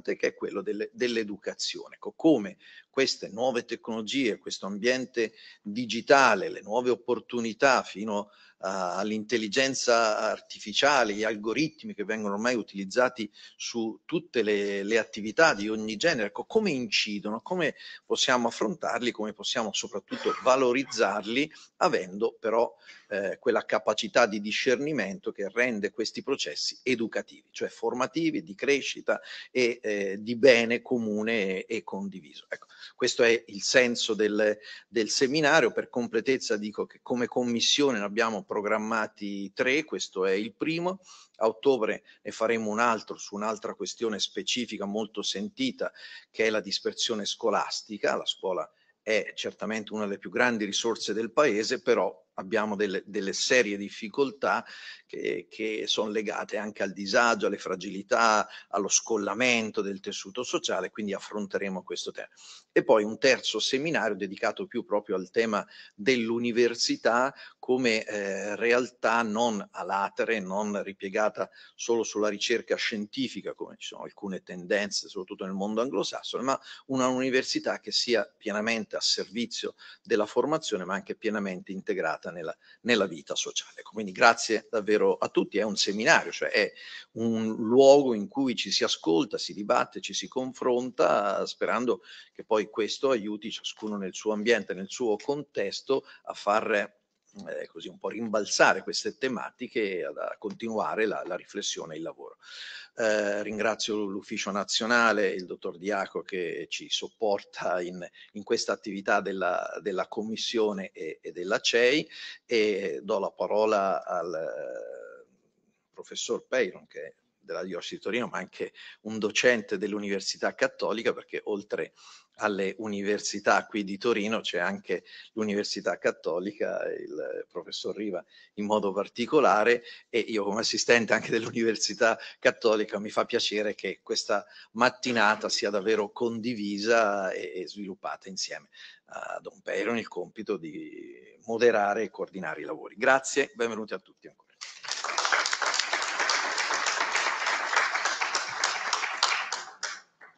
che è quello delle, dell'educazione. Ecco, come queste nuove tecnologie, questo ambiente digitale, le nuove opportunità fino eh, all'intelligenza artificiale, gli algoritmi che vengono ormai utilizzati su tutte le, le attività di ogni genere, ecco, come incidono, come possiamo affrontarli, come possiamo soprattutto valorizzarli, avendo però eh, quella capacità di discernimento che rende questi processi educativi, cioè formativi, di crescita e eh, di bene comune e, e condiviso. Ecco, questo è il senso del, del seminario, per completezza dico che come commissione ne abbiamo programmati tre, questo è il primo. A ottobre ne faremo un altro su un'altra questione specifica molto sentita che è la dispersione scolastica. La scuola è certamente una delle più grandi risorse del paese, però abbiamo delle, delle serie difficoltà che, che sono legate anche al disagio, alle fragilità, allo scollamento del tessuto sociale, quindi affronteremo questo tema. E poi un terzo seminario dedicato più proprio al tema dell'università come eh, realtà non alatere, non ripiegata solo sulla ricerca scientifica, come ci sono alcune tendenze, soprattutto nel mondo anglosassone, ma una università che sia pienamente a servizio della formazione, ma anche pienamente integrata impegnata nella, nella vita sociale. Quindi grazie davvero a tutti, è un seminario, cioè è un luogo in cui ci si ascolta, si dibatte, ci si confronta, sperando che poi questo aiuti ciascuno nel suo ambiente, nel suo contesto a fare eh, così un po' rimbalzare queste tematiche a continuare la, la riflessione e il lavoro. Eh, ringrazio l'Ufficio Nazionale, il dottor Diaco che ci sopporta in, in questa attività della, della Commissione e, e, della CEI e do la parola al eh, professor Peyron che della Diocesi di Torino, ma anche un docente dell'Università Cattolica, perché oltre alle università qui di Torino c'è anche l'Università Cattolica, il professor Riva in modo particolare e io come assistente anche dell'Università Cattolica mi fa piacere che questa mattinata sia davvero condivisa e, e sviluppata insieme a Don Peron il compito di moderare e coordinare i lavori. Grazie, benvenuti a tutti.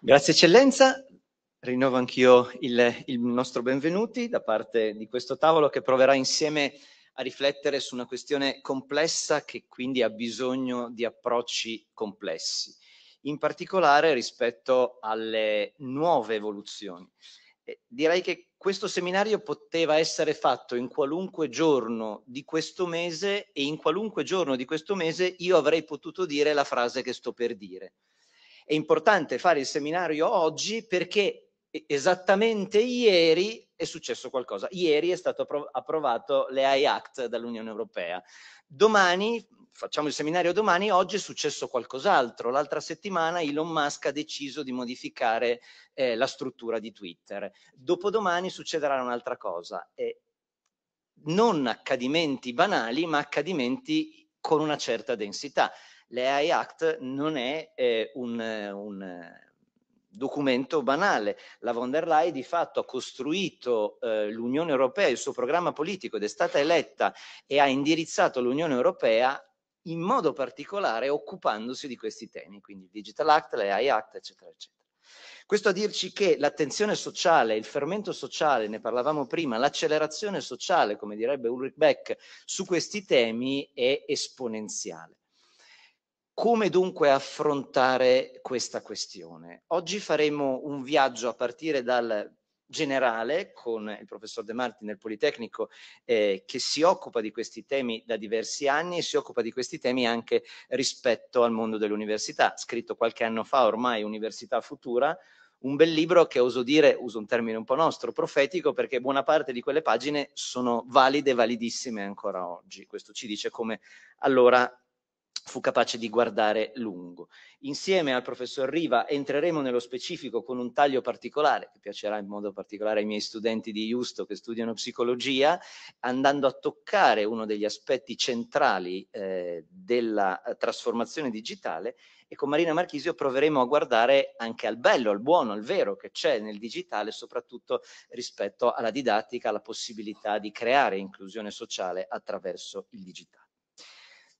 Grazie eccellenza, rinnovo anch'io il, il, nostro benvenuti da parte di questo tavolo che proverà insieme a riflettere su una questione complessa che quindi ha bisogno di approcci complessi, in particolare rispetto alle nuove evoluzioni. direi che questo seminario poteva essere fatto in qualunque giorno di questo mese e in qualunque giorno di questo mese io avrei potuto dire la frase che sto per dire è importante fare il seminario oggi perché esattamente ieri è successo qualcosa. Ieri è stato appro- approvato l'AI Act dall'Unione Europea. Domani, facciamo il seminario domani, oggi è successo qualcos'altro. L'altra settimana Elon Musk ha deciso di modificare eh, la struttura di Twitter. Dopodomani succederà un'altra cosa. Eh, non accadimenti banali, ma accadimenti con una certa densità l'AI Act non è eh, un, un, eh, documento banale. La von der Leyen di fatto ha costruito eh, l'Unione Europea, il suo programma politico ed è stata eletta e ha indirizzato l'Unione Europea in modo particolare occupandosi di questi temi, quindi il Digital Act, l'AI Act, eccetera, eccetera. Questo a dirci che l'attenzione sociale, il fermento sociale, ne parlavamo prima, l'accelerazione sociale, come direbbe Ulrich Beck, su questi temi è esponenziale. Come dunque affrontare questa questione? Oggi faremo un viaggio a partire dal generale con il professor De Marti nel Politecnico eh, che si occupa di questi temi da diversi anni e si occupa di questi temi anche rispetto al mondo dell'università, scritto qualche anno fa ormai Università Futura, un bel libro che oso dire, uso un termine un po' nostro, profetico, perché buona parte di quelle pagine sono valide, validissime ancora oggi. Questo ci dice come allora fu capace di guardare lungo. Insieme al professor Riva entreremo nello specifico con un taglio particolare, che piacerà in modo particolare ai miei studenti di Justo che studiano psicologia, andando a toccare uno degli aspetti centrali eh, della eh, trasformazione digitale e con Marina Marchisio proveremo a guardare anche al bello, al buono, al vero che c'è nel digitale, soprattutto rispetto alla didattica, alla possibilità di creare inclusione sociale attraverso il digitale.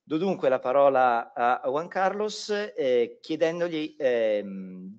Do dunque la parola a Juan Carlos eh, chiedendogli ehm,